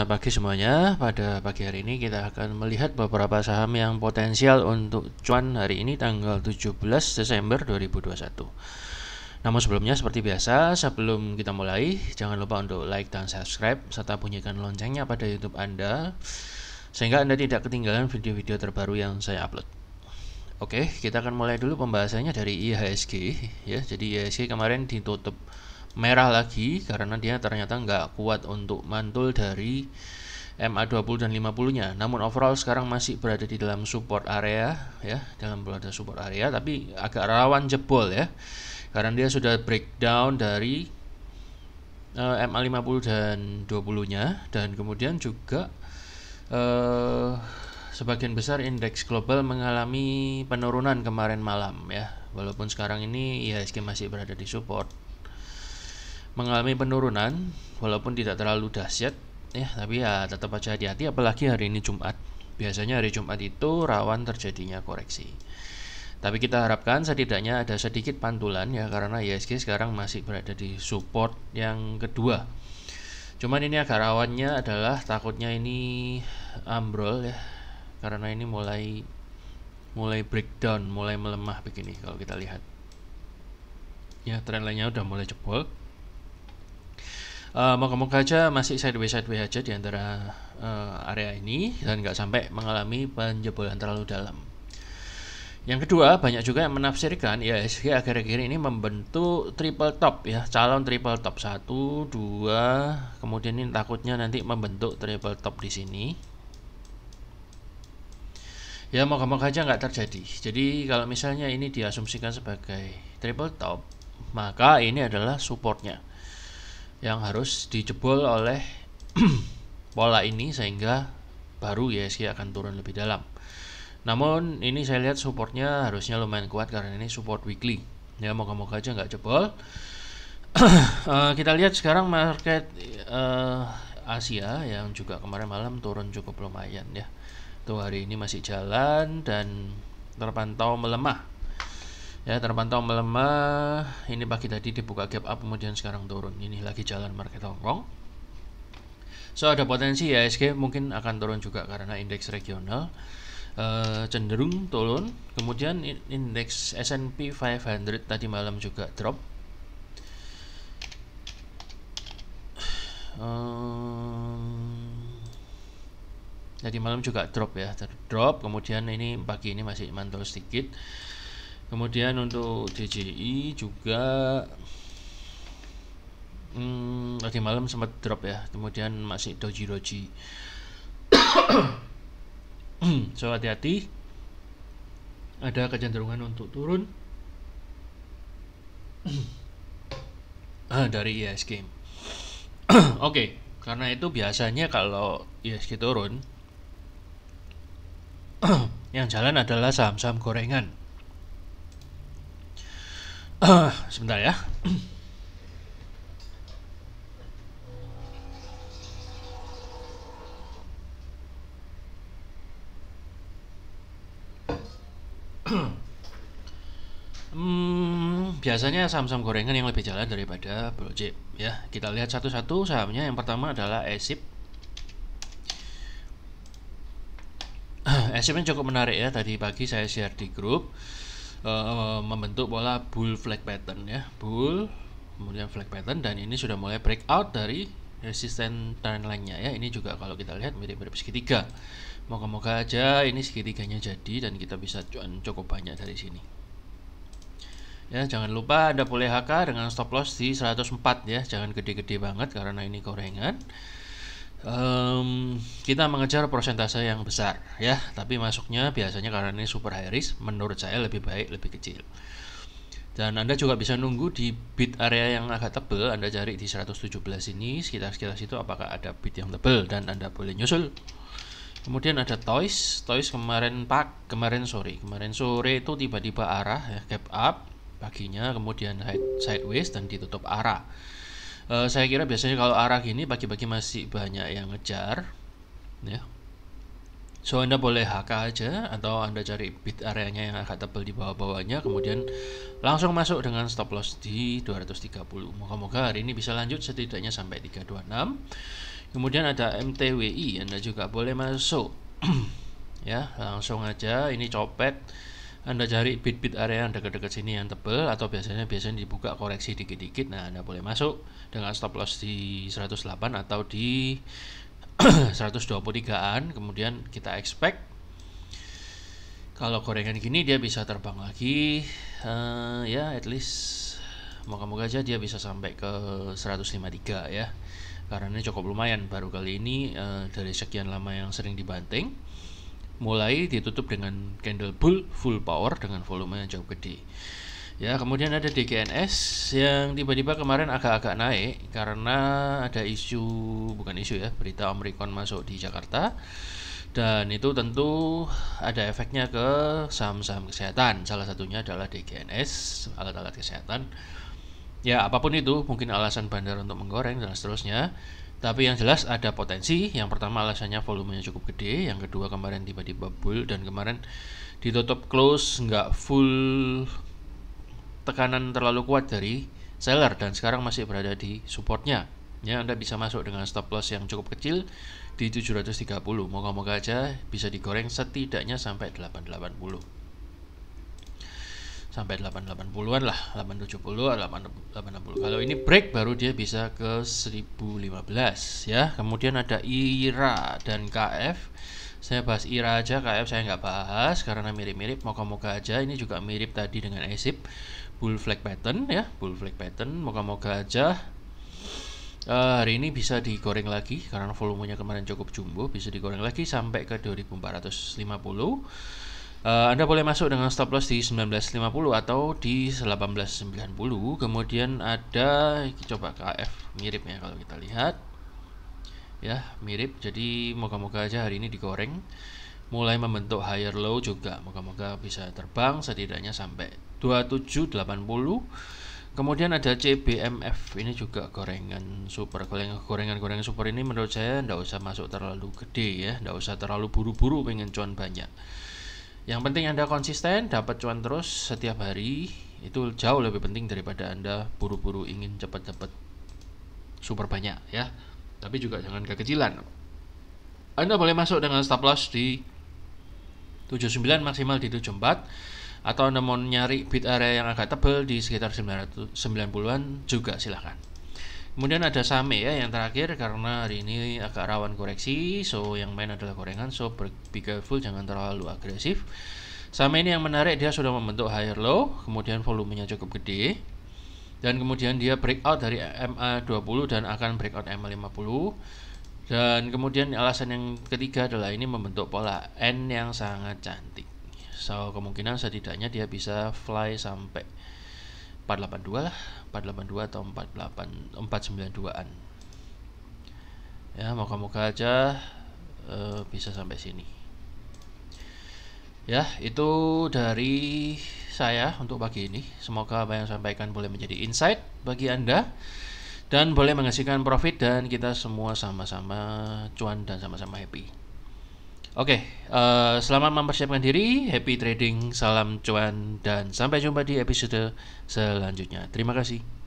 Selamat pagi semuanya. Pada pagi hari ini kita akan melihat beberapa saham yang potensial untuk cuan hari ini tanggal 17 Desember 2021. Namun sebelumnya seperti biasa, sebelum kita mulai, jangan lupa untuk like dan subscribe serta bunyikan loncengnya pada YouTube Anda sehingga Anda tidak ketinggalan video-video terbaru yang saya upload. Oke, kita akan mulai dulu pembahasannya dari IHSG ya. Jadi IHSG kemarin ditutup merah lagi karena dia ternyata nggak kuat untuk mantul dari MA20 dan 50 nya namun overall sekarang masih berada di dalam support area ya dalam berada support area tapi agak rawan jebol ya karena dia sudah breakdown dari eh, uh, MA50 dan 20 nya dan kemudian juga uh, sebagian besar indeks global mengalami penurunan kemarin malam ya walaupun sekarang ini IHSG masih berada di support mengalami penurunan walaupun tidak terlalu dahsyat ya tapi ya tetap aja hati-hati apalagi hari ini Jumat biasanya hari Jumat itu rawan terjadinya koreksi tapi kita harapkan setidaknya ada sedikit pantulan ya karena ISG sekarang masih berada di support yang kedua cuman ini agak rawannya adalah takutnya ini ambrol ya karena ini mulai mulai breakdown mulai melemah begini kalau kita lihat ya trend lainnya udah mulai jebol uh, moga-moga aja masih sideways sideways aja di antara uh, area ini dan nggak sampai mengalami penjebolan terlalu dalam. Yang kedua, banyak juga yang menafsirkan IHSG ya, akhir-akhir ini membentuk triple top ya, calon triple top 1, 2, kemudian ini takutnya nanti membentuk triple top di sini. Ya moga-moga aja nggak terjadi. Jadi kalau misalnya ini diasumsikan sebagai triple top, maka ini adalah supportnya yang harus dijebol oleh pola ini sehingga baru ISG akan turun lebih dalam. Namun ini saya lihat supportnya harusnya lumayan kuat karena ini support weekly. Ya moga-moga aja nggak jebol. Eh, kita lihat sekarang market eh, Asia yang juga kemarin malam turun cukup lumayan ya. Tuh hari ini masih jalan dan terpantau melemah ya terpantau melemah ini pagi tadi dibuka gap up kemudian sekarang turun ini lagi jalan market Hongkong so ada potensi ya SK mungkin akan turun juga karena indeks regional e, cenderung turun kemudian indeks S&P 500 tadi malam juga drop e, tadi malam juga drop ya drop kemudian ini pagi ini masih mantul sedikit kemudian untuk DJI juga hmm, tadi malam sempat drop ya kemudian masih doji doji so hati-hati ada kecenderungan untuk turun ah, dari IS game oke okay. karena itu biasanya kalau ISG turun yang jalan adalah saham-saham gorengan Eh, sebentar ya. Hmm, biasanya saham-saham gorengan yang lebih jalan daripada Project ya. Kita lihat satu-satu sahamnya. Yang pertama adalah Esip. Eh, Esipnya cukup menarik ya. Tadi pagi saya share di grup. Eh, membentuk pola bull flag pattern ya bull kemudian flag pattern dan ini sudah mulai breakout dari resisten trendline-nya ya ini juga kalau kita lihat mirip-mirip segitiga moga-moga aja ini segitiganya jadi dan kita bisa cuan cukup banyak dari sini ya jangan lupa ada boleh HK dengan stop loss di 104 ya jangan gede-gede banget karena ini gorengan um, kita mengejar persentase yang besar ya tapi masuknya biasanya karena ini super high risk menurut saya lebih baik lebih kecil dan Anda juga bisa nunggu di bid area yang agak tebal Anda cari di 117 ini sekitar-sekitar situ apakah ada bid yang tebal dan Anda boleh nyusul kemudian ada Toys Toys kemarin pak kemarin sore kemarin sore itu tiba-tiba arah ya, gap up paginya kemudian sideways dan ditutup arah uh, saya kira biasanya kalau arah gini pagi-pagi masih banyak yang ngejar ya so anda boleh HK aja atau anda cari bit areanya yang agak tebal di bawah-bawahnya kemudian langsung masuk dengan stop loss di 230 moga-moga hari ini bisa lanjut setidaknya sampai 326 kemudian ada MTWI anda juga boleh masuk ya langsung aja ini copet anda cari bit-bit area yang dekat-dekat sini yang tebal atau biasanya biasanya dibuka koreksi dikit-dikit. Nah, Anda boleh masuk dengan stop loss di 108 atau di 123-an, kemudian kita expect kalau gorengan gini dia bisa terbang lagi uh, ya at least moga-moga aja dia bisa sampai ke 153 ya karena ini cukup lumayan baru kali ini uh, dari sekian lama yang sering dibanting mulai ditutup dengan candle bull full power dengan volume yang jauh gede ya kemudian ada DGNS yang tiba-tiba kemarin agak-agak naik karena ada isu bukan isu ya berita Omicron masuk di Jakarta dan itu tentu ada efeknya ke saham-saham kesehatan salah satunya adalah DGNS alat-alat kesehatan ya apapun itu mungkin alasan bandar untuk menggoreng dan seterusnya tapi yang jelas ada potensi. Yang pertama alasannya volumenya cukup gede. Yang kedua kemarin tiba-tiba bull dan kemarin ditutup close nggak full tekanan terlalu kuat dari seller dan sekarang masih berada di supportnya. Ya, Anda bisa masuk dengan stop loss yang cukup kecil di 730. Moga-moga aja bisa digoreng setidaknya sampai 880 sampai 880-an lah 870 860 kalau ini break baru dia bisa ke 1015 ya kemudian ada IRA dan KF saya bahas IRA aja KF saya nggak bahas karena mirip-mirip moga-moga aja ini juga mirip tadi dengan ESIP bull flag pattern ya bull flag pattern moga-moga aja Uh, hari ini bisa digoreng lagi karena volumenya kemarin cukup jumbo bisa digoreng lagi sampai ke 2450 Uh, Anda boleh masuk dengan stop loss di 1950 atau di 1890. Kemudian ada coba KF mirip ya kalau kita lihat. Ya, mirip. Jadi moga-moga aja hari ini digoreng. Mulai membentuk higher low juga. Moga-moga bisa terbang setidaknya sampai 2780. Kemudian ada CBMF ini juga gorengan super gorengan gorengan gorengan super ini menurut saya tidak usah masuk terlalu gede ya, tidak usah terlalu buru-buru pengen cuan banyak. Yang penting Anda konsisten, dapat cuan terus setiap hari. Itu jauh lebih penting daripada Anda buru-buru ingin cepat-cepat super banyak ya. Tapi juga jangan kekecilan. Anda boleh masuk dengan stop loss di 79 maksimal di 74 atau Anda mau nyari bid area yang agak tebal di sekitar 990-an juga silahkan. Kemudian ada same ya yang terakhir karena hari ini agak rawan koreksi, so yang main adalah gorengan, so be careful jangan terlalu agresif. Same ini yang menarik dia sudah membentuk higher low, kemudian volumenya cukup gede. Dan kemudian dia breakout dari MA20 dan akan breakout MA50. Dan kemudian alasan yang ketiga adalah ini membentuk pola N yang sangat cantik. So kemungkinan setidaknya dia bisa fly sampai 482 lah 482 atau 48 492an ya moga-moga aja uh, bisa sampai sini ya itu dari saya untuk pagi ini semoga apa yang sampaikan boleh menjadi insight bagi anda dan boleh menghasilkan profit dan kita semua sama-sama cuan dan sama-sama happy Oke, okay, uh, eh, selamat mempersiapkan diri, happy trading, salam cuan, dan sampai jumpa di episode selanjutnya. Terima kasih.